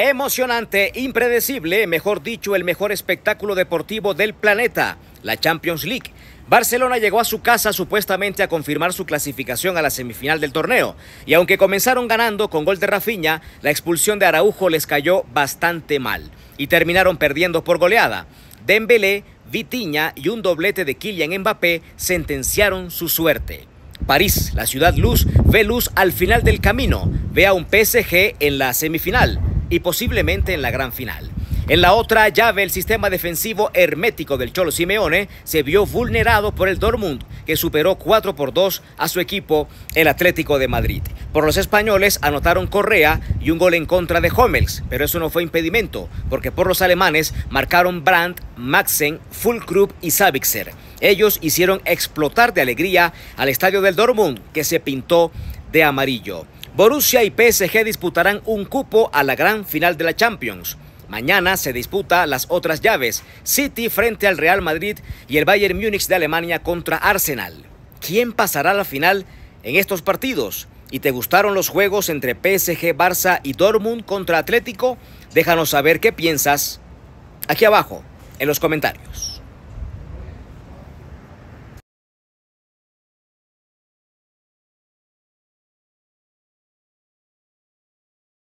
Emocionante, impredecible, mejor dicho, el mejor espectáculo deportivo del planeta, la Champions League. Barcelona llegó a su casa supuestamente a confirmar su clasificación a la semifinal del torneo, y aunque comenzaron ganando con gol de Rafinha, la expulsión de Araujo les cayó bastante mal y terminaron perdiendo por goleada. Dembélé, Vitiña y un doblete de Kylian Mbappé sentenciaron su suerte. París, la ciudad luz, ve luz al final del camino, ve a un PSG en la semifinal y posiblemente en la gran final. En la otra llave, el sistema defensivo hermético del Cholo Simeone se vio vulnerado por el Dortmund, que superó 4 por 2 a su equipo, el Atlético de Madrid. Por los españoles anotaron Correa y un gol en contra de Hommels, pero eso no fue impedimento, porque por los alemanes marcaron Brandt, Maxen, Fulkrupp y Savixer. Ellos hicieron explotar de alegría al estadio del Dortmund, que se pintó de amarillo. Borussia y PSG disputarán un cupo a la gran final de la Champions. Mañana se disputa las otras llaves, City frente al Real Madrid y el Bayern Múnich de Alemania contra Arsenal. ¿Quién pasará a la final en estos partidos? ¿Y te gustaron los juegos entre PSG, Barça y Dortmund contra Atlético? Déjanos saber qué piensas aquí abajo en los comentarios.